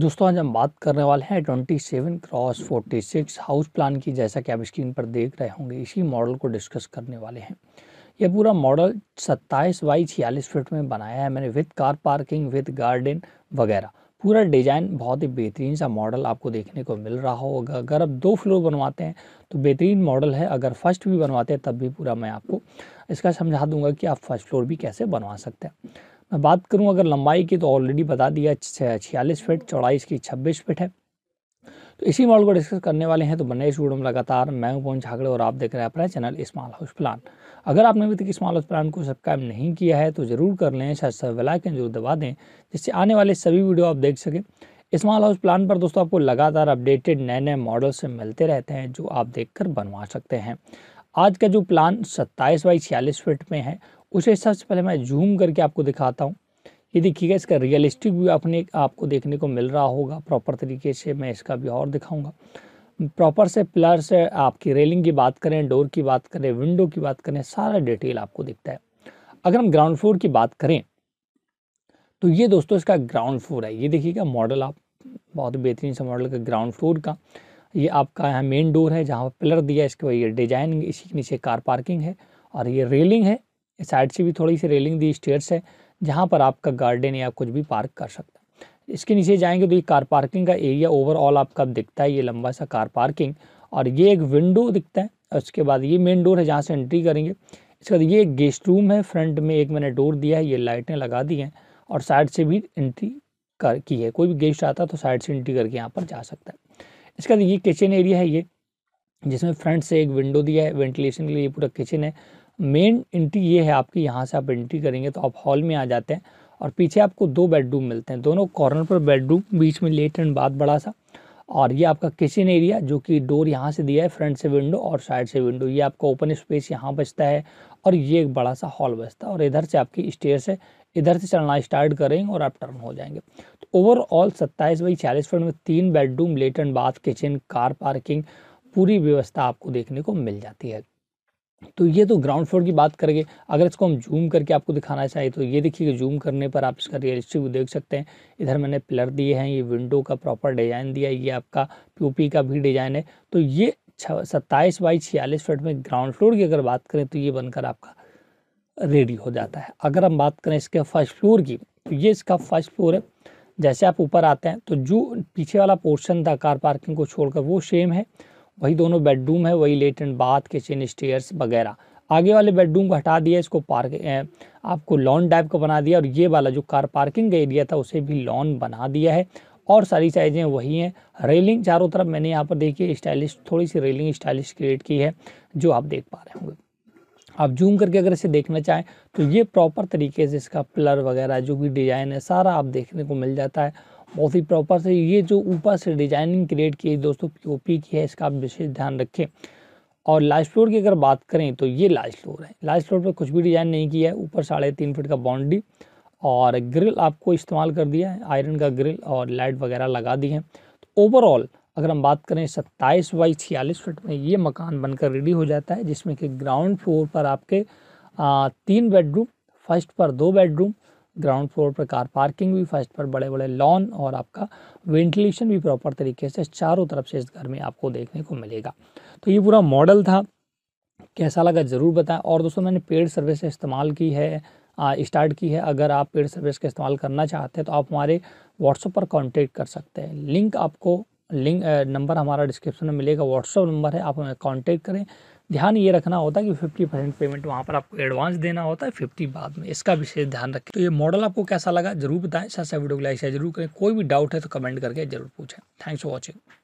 दोस्तों आज हम बात करने वाले हैं twenty seven cross forty six house plan की जैसा कि आप स्क्रीन पर देख रहे होंगे इसी मॉडल को डिस्कस करने वाले हैं यह पूरा मॉडल सत्ताईस बाई छियालीस फिट में बनाया है मैंने with car parking with garden वगैरह पूरा डिज़ाइन बहुत ही बेहतरीन सा मॉडल आपको देखने को मिल रहा होगा अगर आप दो फ्लोर बनवाते हैं तो बेहतरीन मॉडल है अगर फर्स्ट भी बनवाते हैं तब भी पूरा मैं आपको इसका समझा दूंगा कि आप फर्स्ट फ्लोर भी कैसे बनवा सकते हैं मैं बात करूं अगर लंबाई की तो ऑलरेडी बता दिया छियालीस फीट चौड़ाई इसकी छब्बीस फीट है तो इसी मॉडल को डिस्कस करने वाले हैं तो बने इस वीडियो में लगातार मैं हूं पवन झागड़े और आप देख रहे हैं अपना चैनल स्मॉल हाउस प्लान अगर आपने अभी तक स्मॉल हाउस प्लान को सब्सक्राइब नहीं किया है तो ज़रूर कर लें शायद सब वेलाइकन जरूर दबा दें जिससे आने वाले सभी वीडियो आप देख सकें स्मॉल हाउस प्लान पर दोस्तों आपको लगातार अपडेटेड नए नए मॉडल से मिलते रहते हैं जो आप देख बनवा सकते हैं आज का जो प्लान सत्ताईस बाई छियालीस फीट में है उसे सबसे पहले मैं जूम करके आपको दिखाता हूँ ये देखिएगा इसका रियलिस्टिक व्यू अपने आपको देखने को मिल रहा होगा प्रॉपर तरीके से मैं इसका भी और दिखाऊंगा प्रॉपर से पिलर से आपकी रेलिंग की बात करें डोर की बात करें विंडो की बात करें सारा डिटेल आपको दिखता है अगर हम ग्राउंड फ्लोर की बात करें तो ये दोस्तों इसका ग्राउंड फ्लोर है ये देखिएगा मॉडल आप बहुत बेहतरीन सा मॉडल का ग्राउंड फ्लोर का ये आपका यहाँ मेन डोर है जहाँ पर पिलर दिया है इसके बाद ये डिजाइन इसी के नीचे कार पार्किंग है और ये रेलिंग है साइड से भी थोड़ी सी रेलिंग दी स्टेयर्स है जहाँ पर आपका गार्डन या कुछ भी पार्क कर सकते हैं इसके नीचे जाएंगे तो ये कार पार्किंग का एरिया ओवरऑल आपका दिखता है ये लंबा सा कार पार्किंग और ये एक विंडो दिखता है उसके बाद ये मेन डोर है जहाँ से एंट्री करेंगे इसके बाद ये एक गेस्ट रूम है फ्रंट में एक मैंने डोर दिया है ये लाइटें लगा दी हैं और साइड से भी एंट्री कर की है कोई भी गेस्ट आता तो साइड से एंट्री करके यहाँ पर जा सकता है इसके बाद ये किचन एरिया है ये जिसमें फ्रंट से एक विंडो दिया है वेंटिलेशन के लिए पूरा किचन है मेन एंट्री ये है आपकी यहाँ से आप एंट्री करेंगे तो आप हॉल में आ जाते हैं और पीछे आपको दो बेडरूम मिलते हैं दोनों कॉर्नर पर बेडरूम बीच में लेट एंड बाथ बड़ा सा और ये आपका किचन एरिया जो कि डोर यहाँ से दिया है फ्रंट से विंडो और साइड से विंडो ये आपका ओपन स्पेस यहाँ बचता है और ये एक बड़ा सा हॉल बचता है और इधर से आपकी स्टेयर से इधर से चलना स्टार्ट करेंगे और आप टर्न हो जाएंगे तो ओवरऑल सत्ताईस बाई चालीस फुट में तीन bedroom let and bath kitchen car parking पूरी व्यवस्था आपको देखने को मिल जाती है तो ये तो ग्राउंड फ्लोर की बात करेंगे अगर इसको हम जूम करके आपको दिखाना चाहिए तो ये देखिए जूम करने पर आप इसका रियलिस्टिक देख सकते हैं इधर मैंने पिलर दिए हैं ये विंडो का प्रॉपर डिज़ाइन दिया है ये आपका पीओपी का भी डिज़ाइन है तो ये सत्ताईस बाई छियालीस फीट में ग्राउंड फ्लोर की अगर बात करें तो ये बनकर आपका रेडी हो जाता है अगर हम बात करें इसके फर्स्ट फ्लोर की तो ये इसका फर्स्ट फ्लोर है जैसे आप ऊपर आते हैं तो जो पीछे वाला पोर्शन था कार पार्किंग को छोड़कर वो सेम है वही दोनों बेडरूम है वही लेटन बाथ किचन स्टेयर्स वगैरह आगे वाले बेडरूम को हटा दिया इसको पार्क आपको लॉन टाइप का बना दिया और ये वाला जो कार पार्किंग का एरिया था उसे भी लॉन बना दिया है और सारी साइजें वही हैं रेलिंग चारों तरफ मैंने यहाँ पर देखिए स्टाइलिश थोड़ी सी रेलिंग स्टाइलिश क्रिएट की है जो आप देख पा रहे होंगे आप जूम करके अगर इसे देखना चाहें तो ये प्रॉपर तरीके से इसका प्लर वगैरह जो भी डिज़ाइन है सारा आप देखने को मिल जाता है बहुत ही प्रॉपर से ये जो ऊपर से डिजाइनिंग क्रिएट की है दोस्तों पीओपी की है इसका आप विशेष ध्यान रखें और लास्ट फ्लोर की अगर बात करें तो ये लास्ट फ्लोर है लास्ट फ्लोर पर कुछ भी डिजाइन नहीं किया है ऊपर साढ़े तीन फिट का बाउंड्री और ग्रिल आपको इस्तेमाल कर दिया है आयरन का ग्रिल और लाइट वगैरह लगा दी है तो ओवरऑल अगर हम बात करें सत्ताईस बाई छियालीस फ़िट में ये मकान बनकर रेडी हो जाता है जिसमें कि ग्राउंड फ्लोर पर आपके आ, तीन बेडरूम फर्स्ट पर दो बेडरूम ग्राउंड फ्लोर पर कार पार्किंग भी फर्स्ट पर बड़े बड़े लॉन और आपका वेंटिलेशन भी प्रॉपर तरीके से चारों तरफ से इस घर में आपको देखने को मिलेगा तो ये पूरा मॉडल था कैसा लगा ज़रूर बताएं और दोस्तों मैंने पेड सर्विस इस्तेमाल की है स्टार्ट की है अगर आप पेड सर्विस का इस्तेमाल करना चाहते हैं तो आप हमारे व्हाट्सअप पर कॉन्टेक्ट कर सकते हैं लिंक आपको लिंक नंबर हमारा डिस्क्रिप्शन में मिलेगा व्हाट्सअप नंबर है आप हमें कॉन्टेक्ट करें ध्यान ये रखना होता है कि फिफ्टी परसेंट पेमेंट वहाँ पर आपको एडवांस देना होता है फिफ्टी बाद में इसका विशेष ध्यान रखें तो ये मॉडल आपको कैसा लगा जरूर बताएं अच्छा वीडियो को लाइक शेयर जरूर करें कोई भी डाउट है तो कमेंट करके जरूर पूछें थैंक्स फॉर वॉचिंग